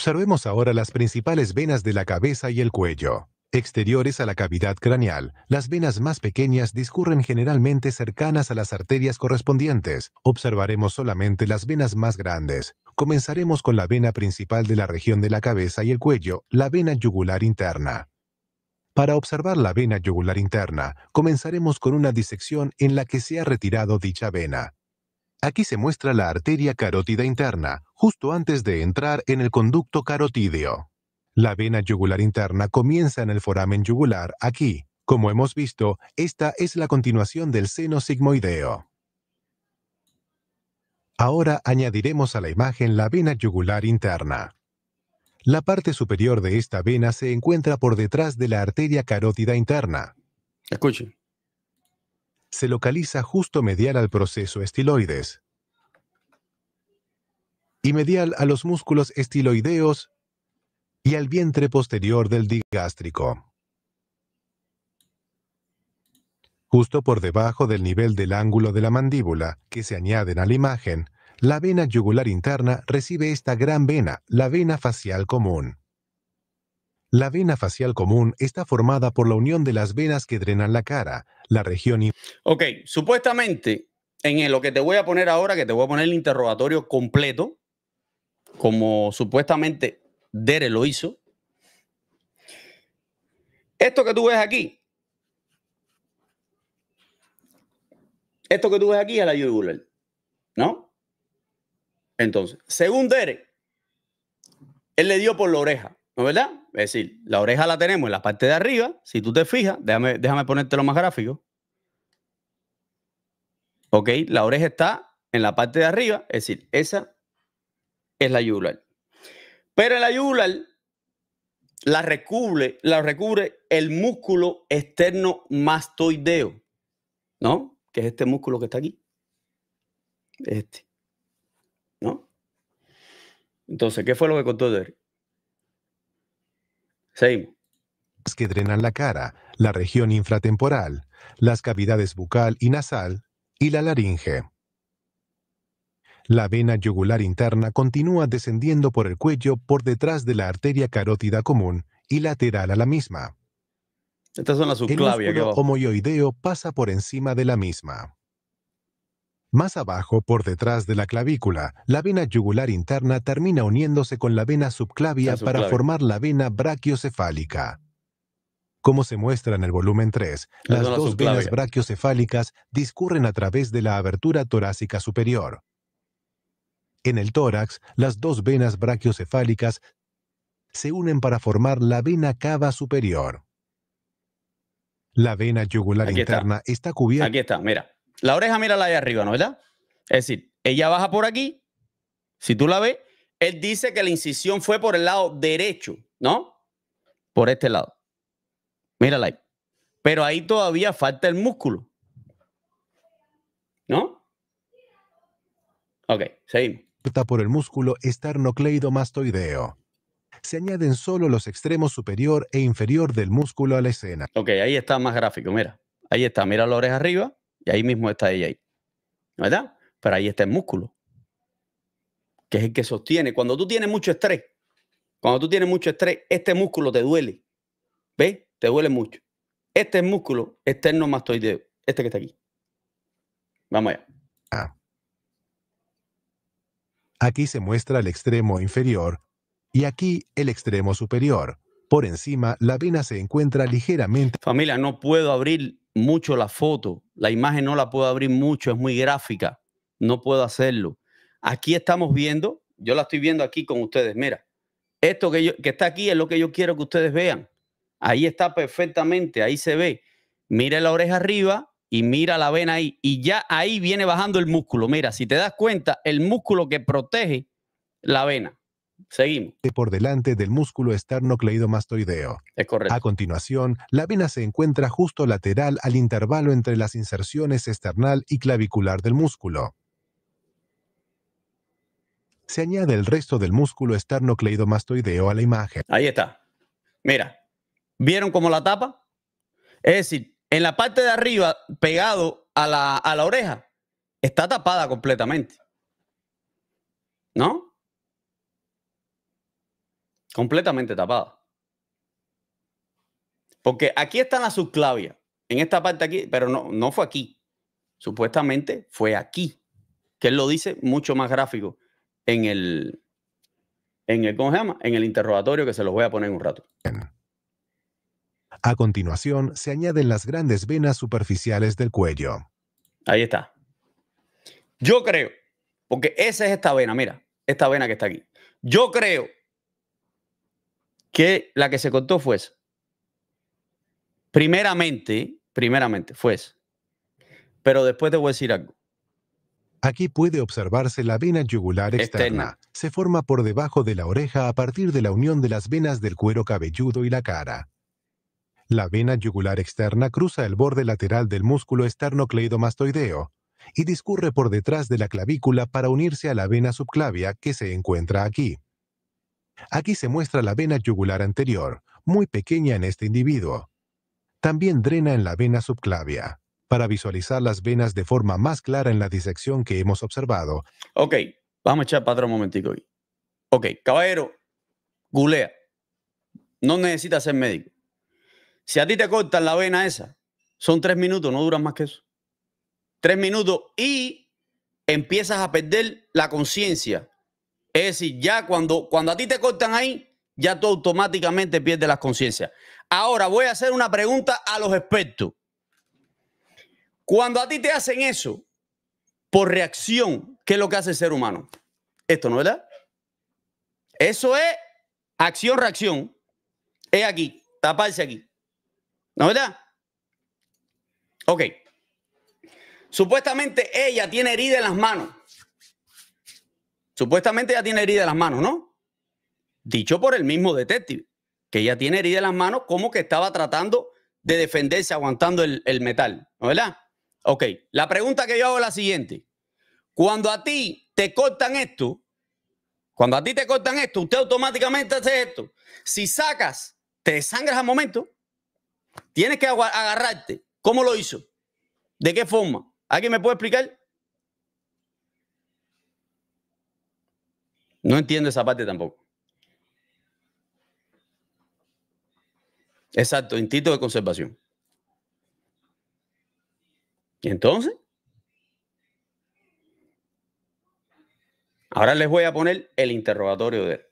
Observemos ahora las principales venas de la cabeza y el cuello. Exteriores a la cavidad craneal, las venas más pequeñas discurren generalmente cercanas a las arterias correspondientes. Observaremos solamente las venas más grandes. Comenzaremos con la vena principal de la región de la cabeza y el cuello, la vena yugular interna. Para observar la vena yugular interna, comenzaremos con una disección en la que se ha retirado dicha vena. Aquí se muestra la arteria carótida interna, justo antes de entrar en el conducto carotídeo. La vena yugular interna comienza en el foramen yugular, aquí. Como hemos visto, esta es la continuación del seno sigmoideo. Ahora añadiremos a la imagen la vena yugular interna. La parte superior de esta vena se encuentra por detrás de la arteria carótida interna. Escuchen se localiza justo medial al proceso estiloides y medial a los músculos estiloideos y al vientre posterior del digástrico. Justo por debajo del nivel del ángulo de la mandíbula, que se añaden a la imagen, la vena yugular interna recibe esta gran vena, la vena facial común. La vena facial común está formada por la unión de las venas que drenan la cara, la región... Y... Ok, supuestamente, en lo que te voy a poner ahora, que te voy a poner el interrogatorio completo, como supuestamente Dere lo hizo, esto que tú ves aquí, esto que tú ves aquí es la yugular, ¿no? Entonces, según Dere, él le dio por la oreja. ¿No es verdad? Es decir, la oreja la tenemos en la parte de arriba. Si tú te fijas, déjame, déjame ponértelo más gráfico. ¿Ok? La oreja está en la parte de arriba. Es decir, esa es la yugular. Pero la yugular la recubre, la recubre el músculo externo mastoideo. ¿No? Que es este músculo que está aquí. Este. ¿No? Entonces, ¿qué fue lo que contó Derek? Que drenan la cara, la región infratemporal, las cavidades bucal y nasal y la laringe. La vena yugular interna continúa descendiendo por el cuello por detrás de la arteria carótida común y lateral a la misma. Estas son las El músculo homoioideo pasa por encima de la misma. Más abajo, por detrás de la clavícula, la vena yugular interna termina uniéndose con la vena subclavia, para formar la vena brachiocefálica. Como se muestra en el volumen 3, las dos venas brachiocefálicas discurren a través de la abertura torácica superior. En el tórax, las dos venas brachiocefálicas se unen para formar la vena cava superior. La vena yugular interna está, está cubierta. Aquí está, mira. La oreja, mira la de arriba, ¿no verdad? Es decir, ella baja por aquí. Si tú la ves, él dice que la incisión fue por el lado derecho, ¿no? Por este lado. Mírala ahí. Pero ahí todavía falta el músculo. ¿No? Ok, seguimos. Por el músculo esternocleidomastoideo. Se añaden solo los extremos superior e inferior del músculo a la escena. Ok, ahí está más gráfico, mira. Ahí está, mira la oreja arriba. Y ahí mismo está ella ahí. ¿Verdad? Pero ahí está el músculo, que es el que sostiene. Cuando tú tienes mucho estrés, cuando tú tienes mucho estrés, este músculo te duele. ¿Ves? Te duele mucho. Este es el músculo externo mastoideo, este que está aquí. Vamos allá. Ah. Aquí se muestra el extremo inferior y aquí el extremo superior. Por encima, la vena se encuentra ligeramente. Familia, no puedo abrir mucho la foto, la imagen no la puedo abrir mucho, es muy gráfica, no puedo hacerlo. Aquí estamos viendo, yo la estoy viendo aquí con ustedes, mira, esto que, yo, que está aquí es lo que yo quiero que ustedes vean. Ahí está perfectamente, ahí se ve. Mira la oreja arriba y mira la vena ahí. Y ya ahí viene bajando el músculo. Mira, si te das cuenta, el músculo que protege la vena. Seguimos. Por delante del músculo esternocleidomastoideo. Es correcto. A continuación, la vena se encuentra justo lateral al intervalo entre las inserciones esternal y clavicular del músculo. Se añade el resto del músculo esternocleidomastoideo a la imagen. Ahí está. Mira, ¿vieron cómo la tapa? Es decir, en la parte de arriba, pegado a la, a la oreja, está tapada completamente. ¿No? completamente tapada. Porque aquí está la subclavia en esta parte aquí, pero no, no fue aquí. Supuestamente fue aquí, que él lo dice mucho más gráfico en el, en el, En el interrogatorio que se los voy a poner en un rato. A continuación, se añaden las grandes venas superficiales del cuello. Ahí está. Yo creo, porque esa es esta vena, mira, esta vena que está aquí. Yo creo que la que se contó fue esa. Primeramente, primeramente fue esa. Pero después te decir algo. Aquí puede observarse la vena yugular externa. Se forma por debajo de la oreja a partir de la unión de las venas del cuero cabelludo y la cara. La vena yugular externa cruza el borde lateral del músculo esternocleidomastoideo y discurre por detrás de la clavícula para unirse a la vena subclavia que se encuentra aquí. Aquí se muestra la vena yugular anterior, muy pequeña en este individuo. También drena en la vena subclavia. Para visualizar las venas de forma más clara en la disección que hemos observado. Ok, vamos a echar para un momentico. Ok, caballero, gulea. No necesitas ser médico. Si a ti te cortan la vena esa, son tres minutos, no duran más que eso. Tres minutos y empiezas a perder la conciencia es decir, ya cuando, cuando a ti te cortan ahí, ya tú automáticamente pierdes las conciencias. Ahora voy a hacer una pregunta a los expertos. Cuando a ti te hacen eso, por reacción, ¿qué es lo que hace el ser humano? Esto no, es ¿verdad? Eso es acción-reacción. Es aquí, taparse aquí. ¿No, es verdad? Ok. Supuestamente ella tiene herida en las manos. Supuestamente ya tiene herida en las manos, ¿no? Dicho por el mismo detective, que ya tiene herida en las manos como que estaba tratando de defenderse aguantando el, metal, ¿no verdad? Ok, la pregunta que yo hago es la siguiente. Cuando a ti te cortan esto, cuando a ti te cortan esto, usted automáticamente hace esto. Si sacas, te sangras al momento, tienes que agarrarte. ¿Cómo lo hizo? ¿De qué forma? ¿Alguien me puede explicar? No entiendo esa parte tampoco. Exacto, instinto de conservación. ¿Y entonces? Ahora les voy a poner el interrogatorio de él.